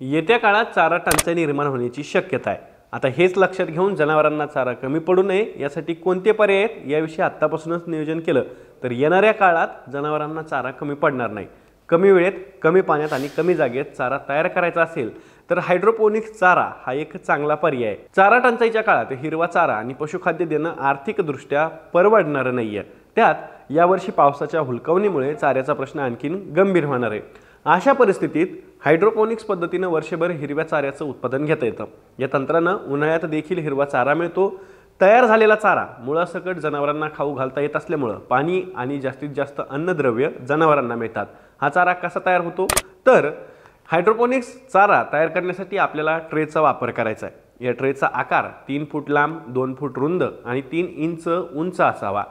येत्या काळात चारा टंचाई निर्माण होण्याची शक्यता आहे आता हेच लक्षात घेऊन जनावरांना चारा कमी पडू नये यासाठी कोणते पर्याय आहेत याविषयी आत्तापासूनच नियोजन केलं तर येणाऱ्या काळात जनावरांना चारा कमी पडणार नाही कमी वेळेत कमी पाण्यात आणि कमी जागेत चारा तयार करायचा असेल तर हायड्रोपोनिक्स चारा हा एक चांगला पर्याय आहे चारा टंचाईच्या काळात हिरवा चारा आणि पशुखाद्य देणं आर्थिकदृष्ट्या परवडणारं नाही आहे त्यात यावर्षी पावसाच्या हुलकवणीमुळे चाऱ्याचा प्रश्न आणखीन गंभीर होणार आहे अशा परिस्थितीत हायड्रोपोनिक्स पद्धतीनं वर्षभर हिरव्या चाऱ्याचं उत्पादन घेता येतं या तंत्रानं उन्हाळ्यात देखील हिरवा चारा मिळतो तयार झालेला चारा मुळासकट जनावरांना खाऊ घालता येत असल्यामुळं पाणी आणि जास्तीत जास्त अन्नद्रव्य जनावरांना मिळतात हा चारा कसा तयार होतो तर हायड्रोपोनिक्स चारा तयार करण्यासाठी आपल्याला ट्रेचा वापर करायचा आहे या ट्रेचा आकार तीन फूट लांब दोन फूट रुंद आणि तीन इंच उंच असावा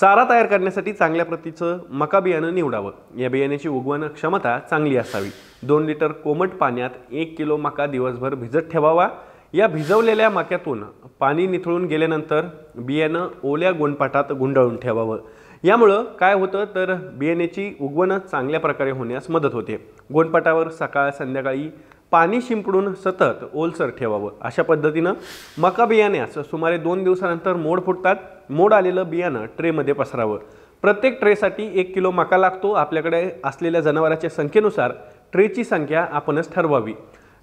चारा तयार करण्यासाठी चांगल्या प्रतीचं मका बियाणं निवडावं या बियाण्याची उगवण क्षमता चांगली असावी दोन लिटर कोमट पाण्यात एक किलो मका दिवसभर भिजत ठेवावा या भिजवलेल्या मक्यातून पाणी निथळून गेल्यानंतर बियाणं ओल्या गोणपाटात गुंडाळून ठेवावं यामुळं काय होतं तर बियाण्याची उगवण चांगल्या प्रकारे होण्यास मदत होते गोणपाटावर सकाळ संध्याकाळी पाणी शिंपडून सतत ओलसर ठेवावं अशा पद्धतीनं मका बियाण्यास सुमारे दोन दिवसानंतर मोड फुटतात मोड आलेलं बियाणं ट्रेमध्ये पसरावं प्रत्येक ट्रेसाठी एक किलो मका लागतो आपल्याकडे असलेल्या जनावरांच्या संख्येनुसार ट्रेची संख्या आपणच ठरवावी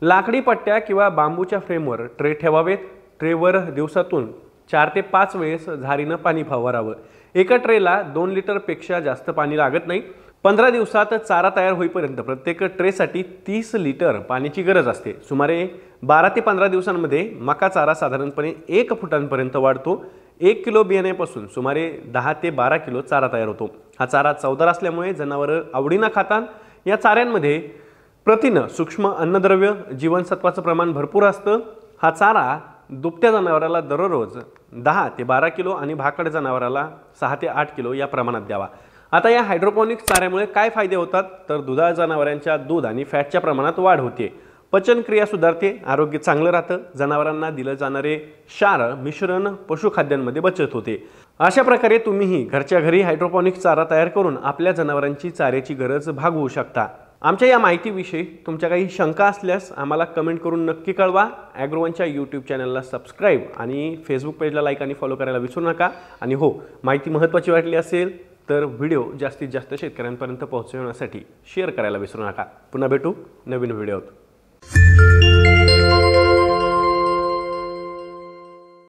लाकडी पट्ट्या किंवा बांबूच्या फ्रेमवर ट्रे ठेवावेत ट्रेवर दिवसातून चार ते पाच वेळेस झारीनं पाणी फवारावं एका ट्रेला दोन लिटरपेक्षा जास्त पाणी लागत नाही पंधरा दिवसात चारा तयार होईपर्यंत प्रत्येक ट्रेसाठी तीस लिटर पाण्याची गरज असते सुमारे बारा ते पंधरा दिवसांमध्ये मका चारा साधारणपणे एक फुटांपर्यंत वाढतो एक किलो बियाण्यापासून सुमारे दहा ते बारा किलो चारा तयार होतो हा चारा चवदार असल्यामुळे जनावरं आवडीनं खातात या चाऱ्यांमध्ये प्रथिनं सूक्ष्म अन्नद्रव्य जीवनसत्वाचं प्रमाण भरपूर असतं हा चारा दुपट्या जनावराला दररोज दहा ते बारा किलो आणि भाकड जनावराला सहा ते आठ किलो या प्रमाणात द्यावा आता या हायड्रोपॉनिक चाऱ्यामुळे काय फायदे होतात तर दुधाळ जनावरांच्या दूध आणि फॅटच्या प्रमाणात वाढ होते पचनक्रिया सुधारते आरोग्य चांगलं राहतं जनावरांना दिलं जाणारे क्षार मिश्रण पशुखाद्यांमध्ये बचत होते अशा प्रकारे तुम्हीही घरच्या घरी हायड्रोपॉनिक चारा तयार करून आपल्या जनावरांची चाऱ्याची गरज भागवू शकता आमच्या या माहितीविषयी तुमच्या काही शंका असल्यास आम्हाला कमेंट करून नक्की कळवा ॲग्रोवनच्या यूट्यूब चॅनलला सबस्क्राईब आणि फेसबुक पेजला लाईक आणि फॉलो करायला विसरू नका आणि हो माहिती महत्त्वाची वाटली असेल तर व्हिडिओ जास्तीत जास्त शेतकऱ्यांपर्यंत पोहोचवण्यासाठी शेअर करायला विसरू नका पुन्हा भेटू नवीन व्हिडिओत